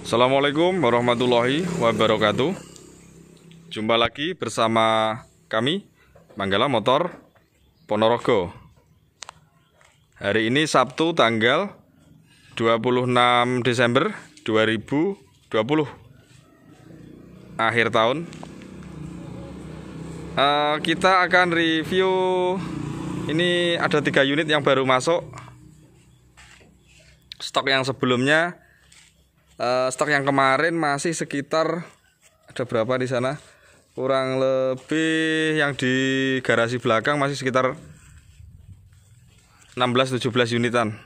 Assalamualaikum warahmatullahi wabarakatuh Jumpa lagi bersama kami Manggala Motor Ponorogo Hari ini Sabtu tanggal 26 Desember 2020 Akhir tahun eh, Kita akan review Ini ada tiga unit yang baru masuk Stok yang sebelumnya uh, stok yang kemarin masih sekitar ada berapa di sana kurang lebih yang di garasi belakang masih sekitar 16-17 unitan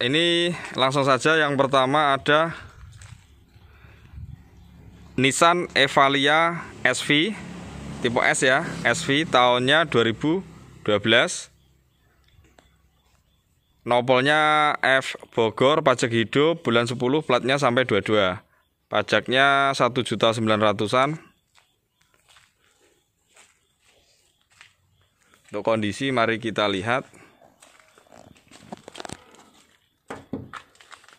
ini langsung saja yang pertama ada Nissan Evalia SV tipe S ya SV tahunnya 2012 Nopolnya F Bogor pajak hidup bulan 10 platnya sampai 22. Pajaknya 1 juta 900-an. Untuk kondisi mari kita lihat.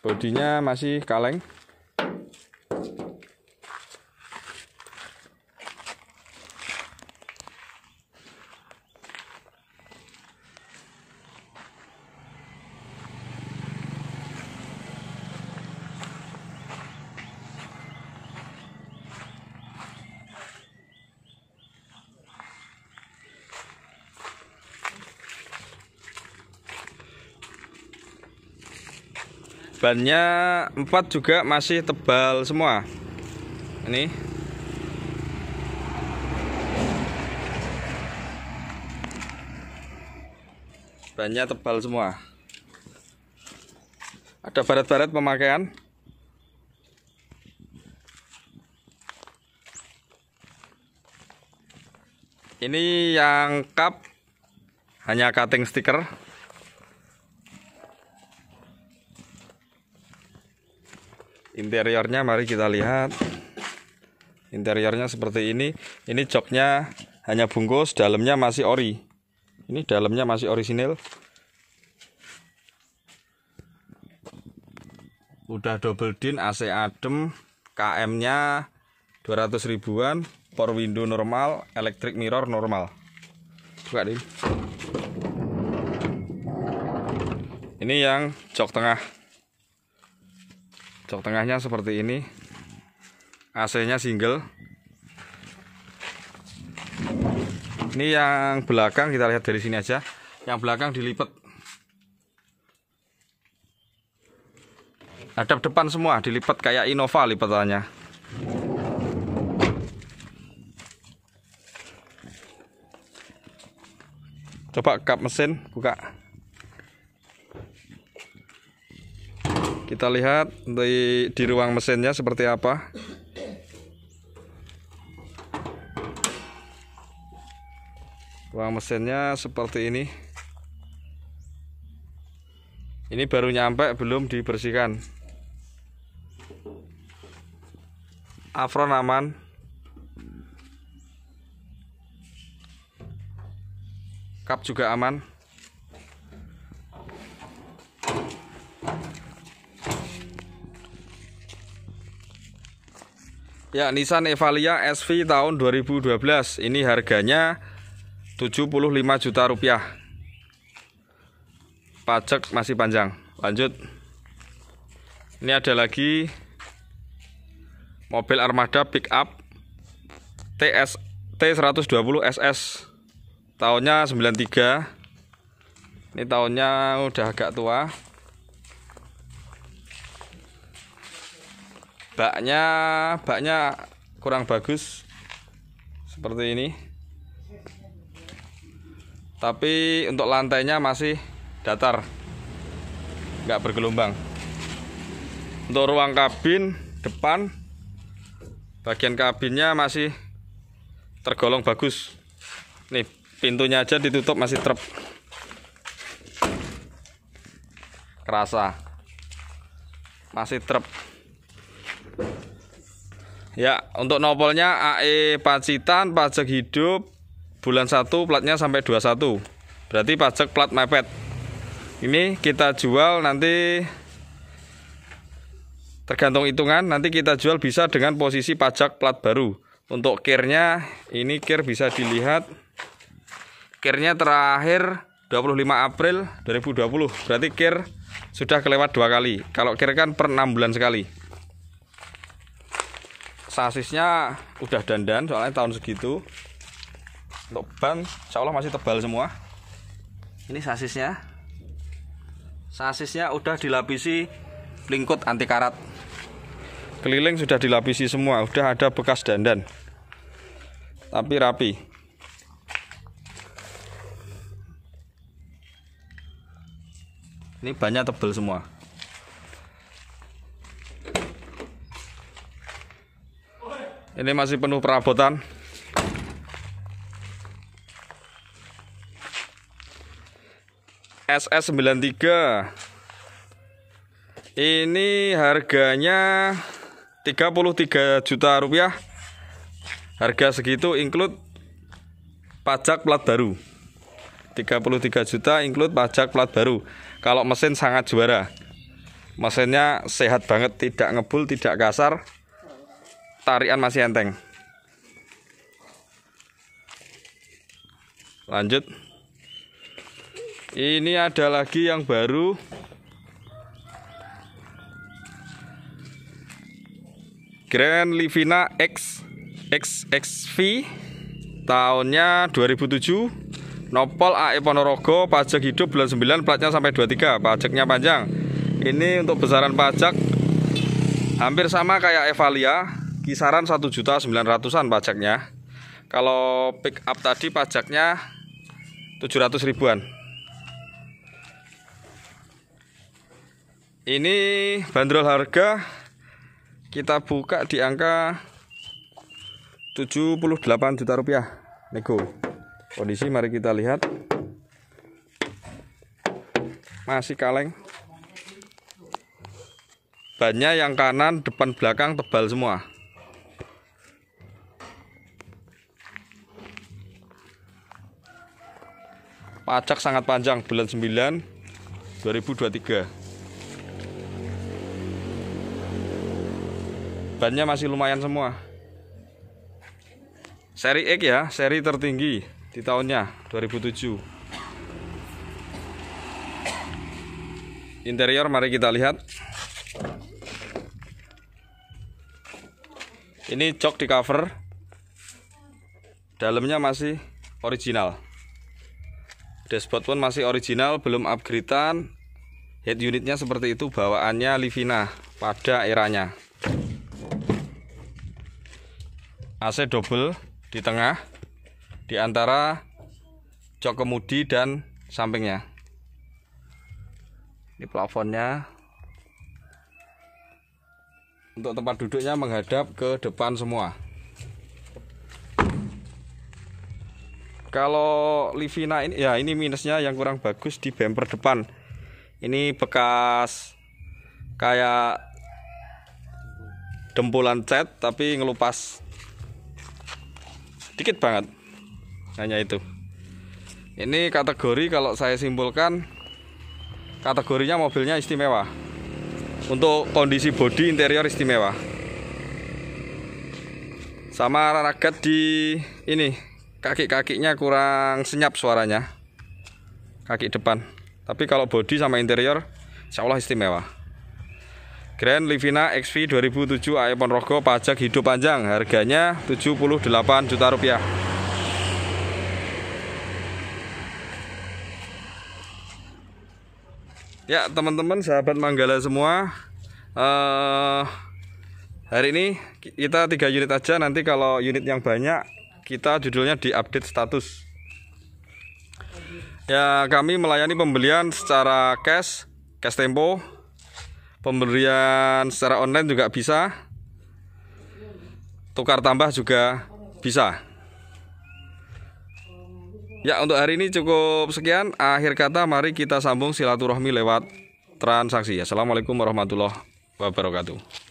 Bodinya masih kaleng. bannya empat juga masih tebal semua ini bannya tebal semua ada barat-barat pemakaian ini yang cup hanya cutting stiker interiornya mari kita lihat interiornya seperti ini ini joknya hanya bungkus dalamnya masih ori ini dalamnya masih orisinil udah double din AC adem KM nya 200 ribuan power window normal electric mirror normal buka din ini yang jok tengah jok tengahnya seperti ini AC nya single ini yang belakang kita lihat dari sini aja yang belakang dilipat Ada depan semua dilipat kayak Innova lipatannya coba kap mesin buka kita lihat di, di ruang mesinnya seperti apa ruang mesinnya seperti ini ini baru nyampe belum dibersihkan afron aman Kap juga aman Ya, Nissan Evalia SV tahun 2012. Ini harganya 75 juta rupiah. Pajak masih panjang. Lanjut. Ini ada lagi mobil Armada pickup TS T120 SS. Tahunnya 93. Ini tahunnya udah agak tua. baknya baknya kurang bagus seperti ini tapi untuk lantainya masih datar nggak bergelombang untuk ruang kabin depan bagian kabinnya masih tergolong bagus nih pintunya aja ditutup masih trep kerasa masih trep Ya, untuk nopolnya AE Pacitan pajak hidup bulan 1 platnya sampai 21. Berarti pajak plat mepet. Ini kita jual nanti tergantung hitungan nanti kita jual bisa dengan posisi pajak plat baru. Untuk kirnya ini kir bisa dilihat kirnya terakhir 25 April 2020. Berarti kir sudah kelewat dua kali. Kalau kir kan per 6 bulan sekali sasisnya udah dandan soalnya tahun segitu untuk ban insya Allah masih tebal semua ini sasisnya sasisnya udah dilapisi lingkut anti karat keliling sudah dilapisi semua udah ada bekas dandan tapi rapi ini banyak tebal semua ini masih penuh perabotan SS93 ini harganya 33 juta rupiah harga segitu include pajak plat baru 33 juta include pajak plat baru kalau mesin sangat juara mesinnya sehat banget tidak ngebul tidak kasar tarian masih enteng lanjut ini ada lagi yang baru Grand Livina X XXV tahunnya 2007 Nopol AE Ponorogo pajak hidup bulan 9 platnya sampai 23 pajaknya panjang ini untuk besaran pajak hampir sama kayak Evalia kisaran 1 juta 900-an pajaknya. Kalau pick up tadi pajaknya 700 ribuan. Ini bandrol harga kita buka di angka 78 juta rupiah. Nego. Kondisi mari kita lihat. Masih kaleng banyak yang kanan depan belakang tebal semua pajak sangat panjang bulan 9 2023 bannya masih lumayan semua seri X ya seri tertinggi di tahunnya 2007 interior mari kita lihat ini jok di cover dalamnya masih original Dashboard pun masih original, belum upgradean. Head unitnya seperti itu bawaannya Livina pada eranya. AC double di tengah di antara jok kemudi dan sampingnya. Ini plafonnya. Untuk tempat duduknya menghadap ke depan semua. Kalau Livina ini ya ini minusnya yang kurang bagus di bumper depan. Ini bekas kayak dempulan cat tapi ngelupas sedikit banget hanya itu ini kategori kalau saya simpulkan kategorinya mobilnya istimewa untuk kondisi bodi interior istimewa sama ragat di ini kaki-kakinya kurang senyap suaranya kaki depan tapi kalau body sama interior insya Allah istimewa Grand Livina XV 2007 AE Ponrogo pajak hidup panjang harganya 78 juta rupiah ya teman-teman sahabat Manggala semua uh, hari ini kita tiga unit aja nanti kalau unit yang banyak kita judulnya di update status ya kami melayani pembelian secara cash cash tempo pemberian secara online juga bisa tukar tambah juga bisa ya untuk hari ini cukup sekian akhir kata mari kita sambung silaturahmi lewat transaksi assalamualaikum warahmatullahi wabarakatuh